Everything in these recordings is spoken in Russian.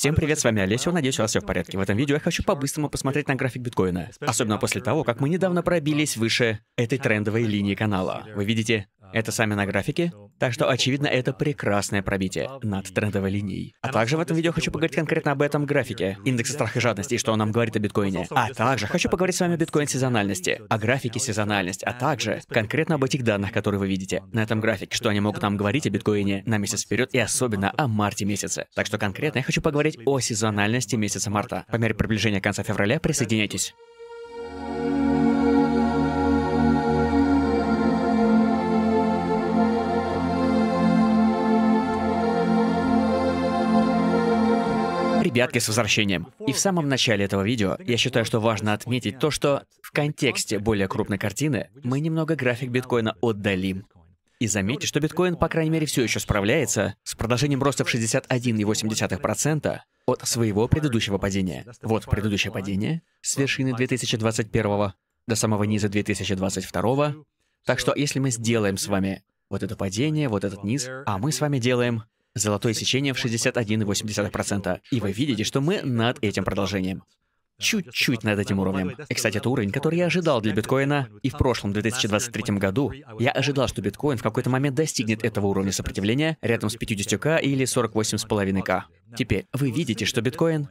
Всем привет, с вами Олесио, надеюсь, у вас все в порядке. В этом видео я хочу по-быстрому посмотреть на график биткоина. Особенно после того, как мы недавно пробились выше этой трендовой линии канала. Вы видите это сами на графике, так что, очевидно, это прекрасное пробитие над трендовой линией. А также в этом видео хочу поговорить конкретно об этом графике, индексе страха и жадности, и что он нам говорит о биткоине. А также хочу поговорить с вами о биткоин-сезональности, о графике сезональность, а также конкретно об этих данных, которые вы видите на этом графике, что они могут нам говорить о биткоине на месяц вперед и особенно о марте месяце. Так что конкретно я хочу поговорить о сезональности месяца марта. По мере приближения конца февраля присоединяйтесь. Ребятки, с возвращением. И в самом начале этого видео я считаю, что важно отметить то, что в контексте более крупной картины мы немного график биткоина отдалим. И заметьте, что биткоин, по крайней мере, все еще справляется с продолжением роста в 61,8% от своего предыдущего падения. Вот предыдущее падение с вершины 2021 до самого низа 2022. Так что если мы сделаем с вами вот это падение, вот этот низ, а мы с вами делаем Золотое сечение в 61,8%. И вы видите, что мы над этим продолжением чуть-чуть над этим уровнем. И, кстати, это уровень, который я ожидал для биткоина. И в прошлом 2023 году я ожидал, что биткоин в какой-то момент достигнет этого уровня сопротивления рядом с 50к или 48,5к. Теперь вы видите, что биткоин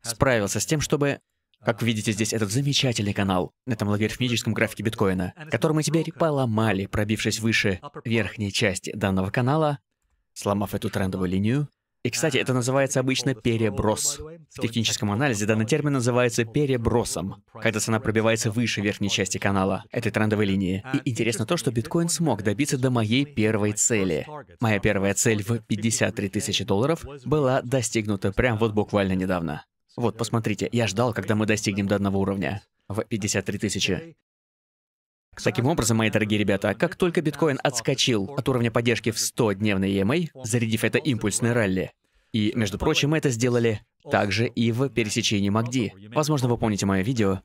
справился с тем, чтобы как видите здесь, этот замечательный канал на этом логарифмическом графике биткоина, который мы теперь поломали, пробившись выше верхней части данного канала, сломав эту трендовую линию. И, кстати, это называется обычно переброс. В техническом анализе данный термин называется перебросом, когда цена пробивается выше верхней части канала, этой трендовой линии. И интересно то, что биткоин смог добиться до моей первой цели. Моя первая цель в 53 тысячи долларов была достигнута прям вот буквально недавно. Вот, посмотрите, я ждал, когда мы достигнем данного уровня в 53 тысячи. Таким образом, мои дорогие ребята, как только биткоин отскочил от уровня поддержки в 100-дневной EMA, зарядив это импульсное ралли, и, между прочим, мы это сделали также и в пересечении MACD. Возможно, вы помните мое видео,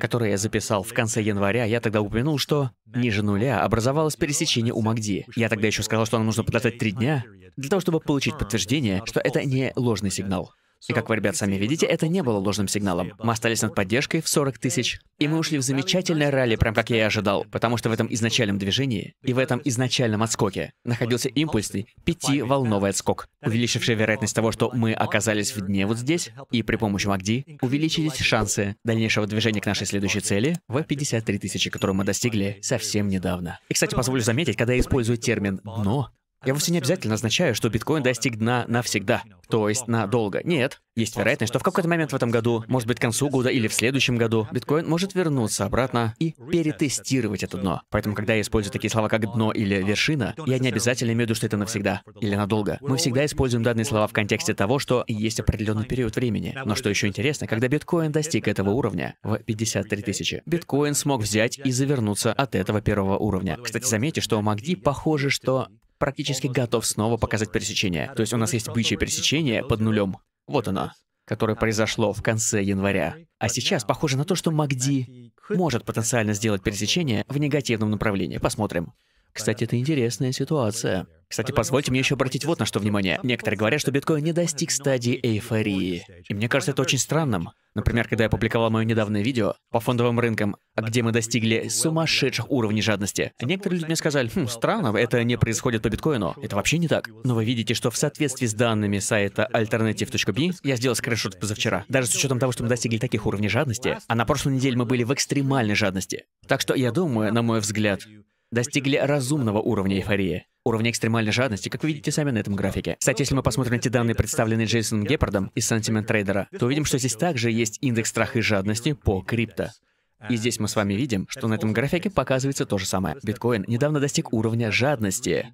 которое я записал в конце января, я тогда упомянул, что ниже нуля образовалось пересечение у MACD. Я тогда еще сказал, что нам нужно подождать три дня для того, чтобы получить подтверждение, что это не ложный сигнал. И как вы, ребят, сами видите, это не было ложным сигналом. Мы остались над поддержкой в 40 тысяч, и мы ушли в замечательное ралли, прям как я и ожидал, потому что в этом изначальном движении и в этом изначальном отскоке находился импульсный пятиволновый отскок, увеличивший вероятность того, что мы оказались в дне вот здесь, и при помощи МАКДИ увеличились шансы дальнейшего движения к нашей следующей цели в 53 тысячи, которую мы достигли совсем недавно. И, кстати, позволю заметить, когда я использую термин «дно», я вовсе не обязательно означаю, что биткоин достиг дна навсегда, то есть надолго. Нет. Есть вероятность, что в какой-то момент в этом году, может быть, к концу года или в следующем году, биткоин может вернуться обратно и перетестировать это дно. Поэтому, когда я использую такие слова, как «дно» или «вершина», я не обязательно имею в виду, что это навсегда или надолго. Мы всегда используем данные слова в контексте того, что есть определенный период времени. Но что еще интересно, когда биткоин достиг этого уровня в 53 тысячи, биткоин смог взять и завернуться от этого первого уровня. Кстати, заметьте, что у MACD похоже, что практически готов снова показать пересечение. То есть у нас есть бычье пересечение под нулем. Вот оно которое произошло в конце января. А сейчас похоже на то, что МАГДИ может потенциально сделать пересечение в негативном направлении. Посмотрим. Кстати, это интересная ситуация. Кстати, позвольте мне еще обратить вот на что внимание. Некоторые говорят, что биткоин не достиг стадии эйфории. И мне кажется это очень странным. Например, когда я публиковал мое недавнее видео по фондовым рынкам, где мы достигли сумасшедших уровней жадности, некоторые люди мне сказали, хм, странно, это не происходит по биткоину. Это вообще не так. Но вы видите, что в соответствии с данными сайта alternative.b, я сделал скриншот позавчера, даже с учетом того, что мы достигли таких уровней жадности, а на прошлой неделе мы были в экстремальной жадности. Так что я думаю, на мой взгляд, достигли разумного уровня эйфории, уровня экстремальной жадности, как вы видите сами на этом графике. Кстати, если мы посмотрим эти данные, представленные Джейсоном Геппардом из Sentiment Трейдера, то увидим, что здесь также есть индекс страха и жадности по крипто. И здесь мы с вами видим, что на этом графике показывается то же самое. Биткоин недавно достиг уровня жадности,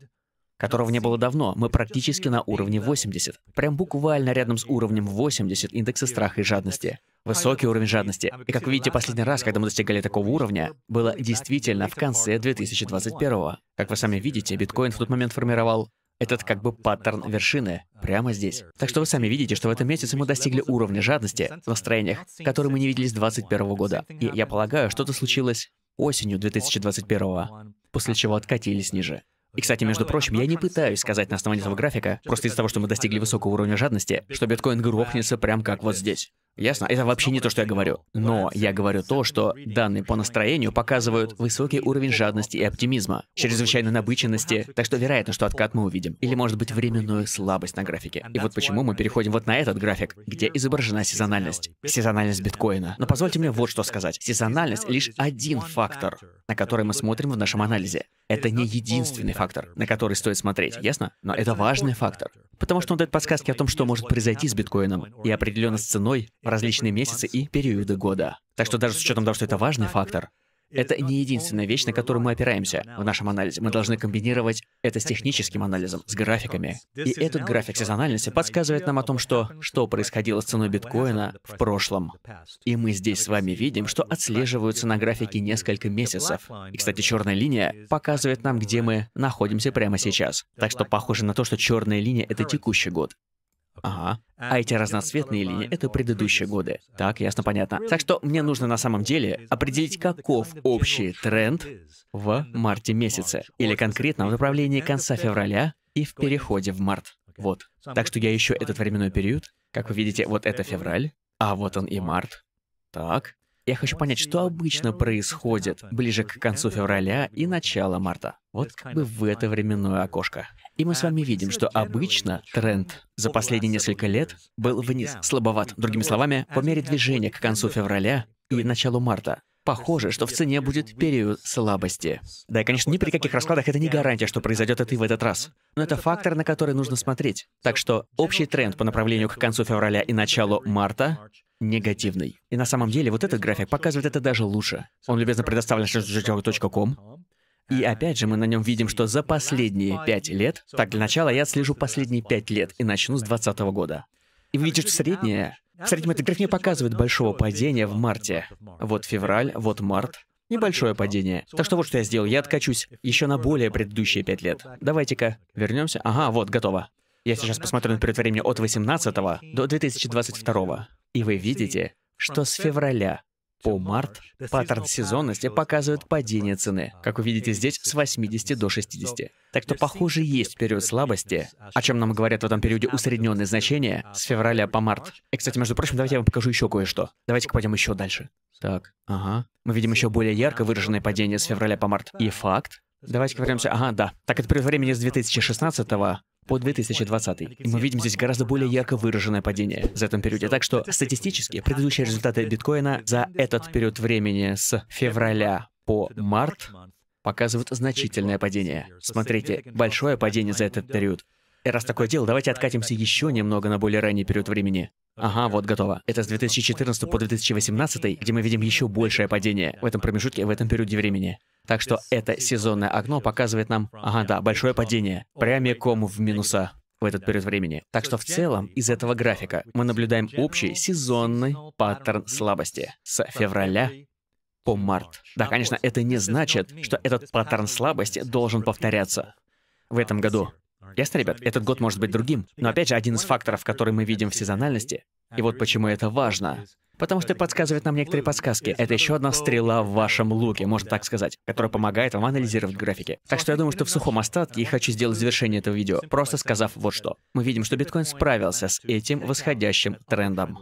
которого не было давно. Мы практически на уровне 80. Прям буквально рядом с уровнем 80 индекса страха и жадности. Высокий уровень жадности. И как вы видите, последний раз, когда мы достигали такого уровня, было действительно в конце 2021. Как вы сами видите, биткоин в тот момент формировал этот как бы паттерн вершины прямо здесь. Так что вы сами видите, что в этом месяце мы достигли уровня жадности в настроениях, которые мы не видели с 2021 года. И я полагаю, что-то случилось осенью 2021, после чего откатились ниже. И, кстати, между прочим, я не пытаюсь сказать на основании этого графика, просто из-за того, что мы достигли высокого уровня жадности, что биткоин грохнется прям как вот здесь. Ясно? Это вообще не то, что я говорю. Но я говорю то, что данные по настроению показывают высокий уровень жадности и оптимизма, чрезвычайной набыченности, так что вероятно, что откат мы увидим. Или, может быть, временную слабость на графике. И вот почему мы переходим вот на этот график, где изображена сезональность. Сезональность биткоина. Но позвольте мне вот что сказать. Сезональность — лишь один фактор, на который мы смотрим в нашем анализе. Это не единственный фактор, на который стоит смотреть, ясно? Но это важный фактор. Потому что он дает подсказки о том, что может произойти с биткоином, и определенно с ценой, различные месяцы и периоды года. Так что даже с учетом того, что это важный фактор, это не единственная вещь, на которую мы опираемся в нашем анализе. Мы должны комбинировать это с техническим анализом, с графиками. И этот график сезональности подсказывает нам о том, что что происходило с ценой биткоина в прошлом. И мы здесь с вами видим, что отслеживаются на графике несколько месяцев. И, кстати, черная линия показывает нам, где мы находимся прямо сейчас. Так что похоже на то, что черная линия — это текущий год. Ага. А, а эти разноцветные линии — это предыдущие годы. Так, ясно, понятно. Так что мне нужно на самом деле определить, каков общий тренд в марте месяце, или конкретно в направлении конца февраля и в переходе в март. Вот. Так что я ищу этот временной период. Как вы видите, вот это февраль, а вот он и март. Так. Я хочу понять, что обычно происходит ближе к концу февраля и начало марта. Вот как бы в это временное окошко. И мы с вами видим, что обычно тренд за последние несколько лет был вниз, слабоват. Другими словами, по мере движения к концу февраля и началу марта Похоже, что в цене будет период слабости. Да, и, конечно, ни при каких раскладах это не гарантия, что произойдет это и в этот раз. Но это фактор, на который нужно смотреть. Так что общий тренд по направлению к концу февраля и началу марта негативный. И на самом деле вот этот график показывает это даже лучше. Он любезно предоставлен ком и опять же, мы на нем видим, что за последние пять лет, так для начала я слежу последние пять лет и начну с 2020 года. И вы видите, что среднее, в среднем этот график не показывает большого падения в марте. Вот февраль, вот март, небольшое падение. Так что вот что я сделал, я откачусь еще на более предыдущие пять лет. Давайте-ка вернемся. Ага, вот, готово. Я сейчас посмотрю на период времени от 18 до 2022. И вы видите, что с февраля по март паттерн сезонности показывает падение цены, как вы видите здесь, с 80 до 60. Так что, похоже, есть период слабости, о чем нам говорят в этом периоде усредненные значения с февраля по март. И, кстати, между прочим, давайте я вам покажу еще кое-что. Давайте-ка пойдем еще дальше. Так, ага. Мы видим еще более ярко выраженное падение с февраля по март. И факт, Давайте вернемся. Ага, да. Так это период времени с 2016 по 2020. И мы видим здесь гораздо более ярко выраженное падение за этом периоде. Так что статистически предыдущие результаты биткоина за этот период времени с февраля по март показывают значительное падение. Смотрите, большое падение за этот период. Раз такое дело, давайте откатимся еще немного на более ранний период времени. Ага, вот готово. Это с 2014 по 2018, где мы видим еще большее падение в этом промежутке, в этом периоде времени. Так что это сезонное окно показывает нам, ага, да, большое падение, прямиком в минуса в этот период времени. Так что в целом из этого графика мы наблюдаем общий сезонный паттерн слабости с февраля по март. Да, конечно, это не значит, что этот паттерн слабости должен повторяться в этом году. Ясно, ребят, этот год может быть другим. Но опять же, один из факторов, который мы видим в сезональности, и вот почему это важно, потому что подсказывает нам некоторые подсказки. Это еще одна стрела в вашем луке, можно так сказать, которая помогает вам анализировать графики. Так что я думаю, что в сухом остатке я хочу сделать завершение этого видео, просто сказав вот что. Мы видим, что биткоин справился с этим восходящим трендом.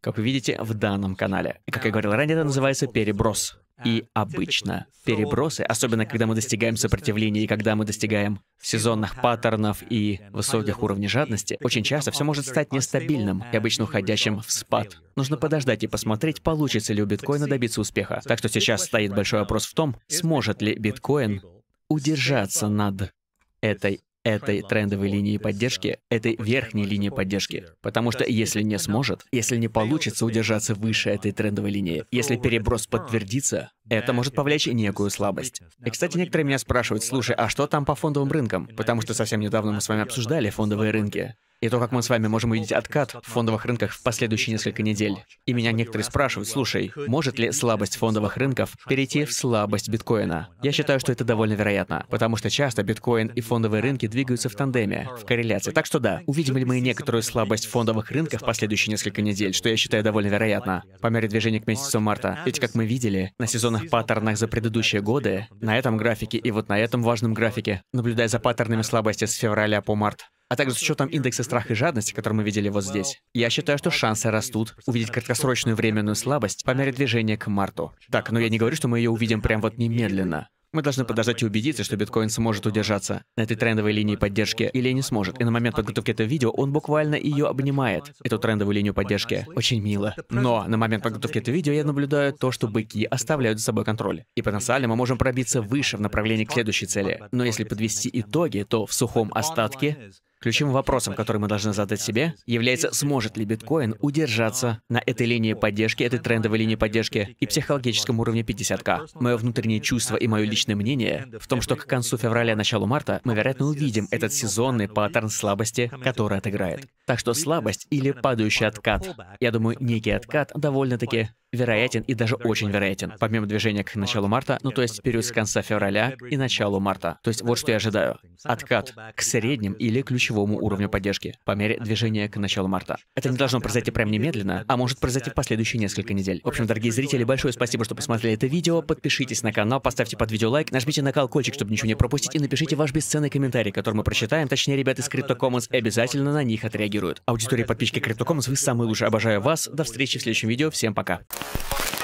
Как вы видите в данном канале. И как я говорил ранее, это называется переброс. И а, обычно перебросы, особенно когда мы достигаем сопротивления и когда мы достигаем сезонных паттернов и высоких уровней жадности, очень часто все может стать нестабильным и обычно уходящим в спад. Нужно подождать и посмотреть, получится ли у биткоина добиться успеха. Так что сейчас стоит большой вопрос в том, сможет ли биткоин удержаться над этой этой трендовой линии поддержки, этой верхней линии поддержки. Потому что если не сможет, если не получится удержаться выше этой трендовой линии, если переброс подтвердится, это может повлечь некую слабость. И, кстати, некоторые меня спрашивают, слушай, а что там по фондовым рынкам? Потому что совсем недавно мы с вами обсуждали фондовые рынки. И то, как мы с вами можем увидеть откат в фондовых рынках в последующие несколько недель. И меня некоторые спрашивают, слушай, может ли слабость фондовых рынков перейти в слабость биткоина? Я считаю, что это довольно вероятно, потому что часто биткоин и фондовые рынки двигаются в тандеме, в корреляции. Так что да, увидим ли мы некоторую слабость фондовых рынков в последующие несколько недель, что я считаю довольно вероятно, по мере движения к месяцу марта. Ведь, как мы видели, на сезонных паттернах за предыдущие годы, на этом графике и вот на этом важном графике, наблюдая за паттернами слабости с февраля по март, а также с учетом индекса страха и жадности, который мы видели вот здесь. Я считаю, что шансы растут увидеть краткосрочную временную слабость по мере движения к марту. Так, но я не говорю, что мы ее увидим прям вот немедленно. Мы должны подождать и убедиться, что биткоин сможет удержаться на этой трендовой линии поддержки или не сможет. И на момент подготовки этого видео он буквально ее обнимает, эту трендовую линию поддержки. Очень мило. Но на момент подготовки этого видео я наблюдаю то, что быки оставляют за собой контроль. И потенциально мы можем пробиться выше в направлении к следующей цели. Но если подвести итоги, то в сухом остатке Ключевым вопросом, который мы должны задать себе, является, сможет ли биткоин удержаться на этой линии поддержки, этой трендовой линии поддержки и психологическом уровне 50к. Мое внутреннее чувство и мое личное мнение в том, что к концу февраля, началу марта мы, вероятно, увидим этот сезонный паттерн слабости, который отыграет. Так что слабость или падающий откат, я думаю, некий откат довольно-таки вероятен и даже очень вероятен, помимо движения к началу марта, ну то есть период с конца февраля и началу марта. То есть вот что я ожидаю. Откат к средним или ключевому уровню поддержки по мере движения к началу марта. Это не должно произойти прям немедленно, а может произойти в последующие несколько недель. В общем, дорогие зрители, большое спасибо, что посмотрели это видео. Подпишитесь на канал, поставьте под видео лайк, нажмите на колокольчик, чтобы ничего не пропустить, и напишите ваш бесценный комментарий, который мы прочитаем. Точнее, ребята из Crypto Commons обязательно на них отреагируют. Аудитория подписчики Crypto Commons, вы самые лучшие. Обожаю вас. До встречи в следующем видео. Всем пока. Thank you.